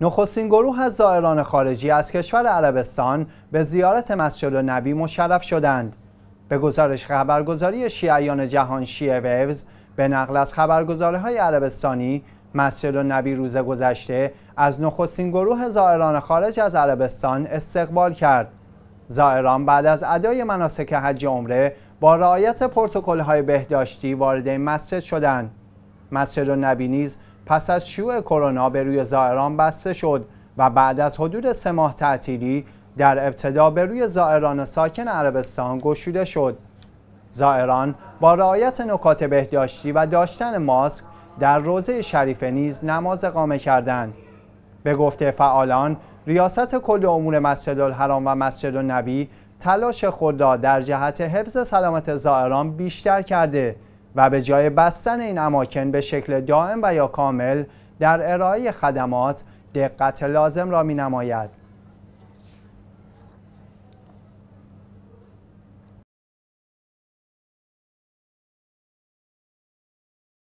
نخستین گروه از زائران خارجی از کشور عربستان به زیارت مسجد نبی مشرف شدند. به گزارش خبرگزاری شیعیان جهان شیعه ویوز به نقل از خبرگزاره های عربستانی مسجد نبی روز گذشته از نخستین گروه زائران خارج از عربستان استقبال کرد. زائران بعد از ادای مناسک حج عمره با رعایت های بهداشتی وارد این مسجد شدند. مسجد نبی نیز پس از شیوع کرونا به روی زائران بسته شد و بعد از حدود سه ماه تعطیلی در ابتدا به روی زائران ساکن عربستان گشوده شد. زائران با رعایت نکات بهداشتی و داشتن ماسک در روزه شریف نیز نماز قامه کردند. به گفته فعالان ریاست کل امور مسجد الحرام و مسجد النبی تلاش خود را در جهت حفظ سلامت زائران بیشتر کرده و به جای بستن این اماکن به شکل دائم و یا کامل در ارائه خدمات دقت لازم را می نماید.